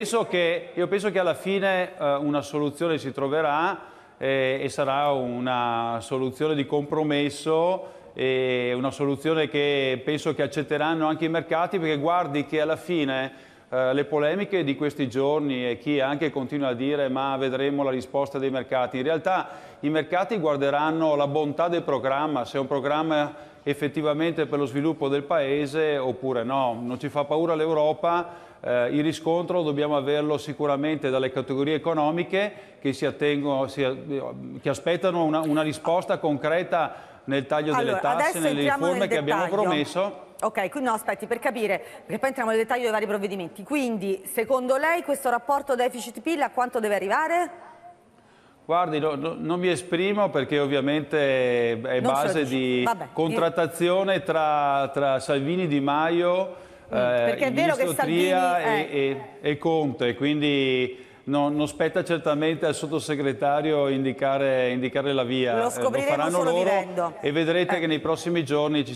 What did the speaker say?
Penso che, io penso che alla fine eh, una soluzione si troverà eh, e sarà una soluzione di compromesso e una soluzione che penso che accetteranno anche i mercati perché guardi che alla fine eh, le polemiche di questi giorni e chi anche continua a dire ma vedremo la risposta dei mercati, in realtà i mercati guarderanno la bontà del programma, se è un programma effettivamente per lo sviluppo del Paese oppure no. Non ci fa paura l'Europa, eh, il riscontro dobbiamo averlo sicuramente dalle categorie economiche che, si attengono, si, eh, che aspettano una, una, risposta concreta nel taglio allora, delle tasse, nelle riforme che abbiamo promesso. Ok, qui no, aspetti, per capire, perché poi entriamo nel dettaglio dei vari provvedimenti. Quindi, secondo lei questo rapporto deficit-PIL a quanto deve arrivare? Guardi, lo, lo, non mi esprimo perché ovviamente è non base so di Vabbè, contrattazione io... tra, tra, Salvini, Di Maio, mm, eh, Ministro Tria è... e, e, e, Conte, quindi non, non, spetta certamente al sottosegretario indicare, indicare la via. Lo eh, scopriremo lo faranno loro vivendo. e vedrete eh. che nei prossimi giorni ci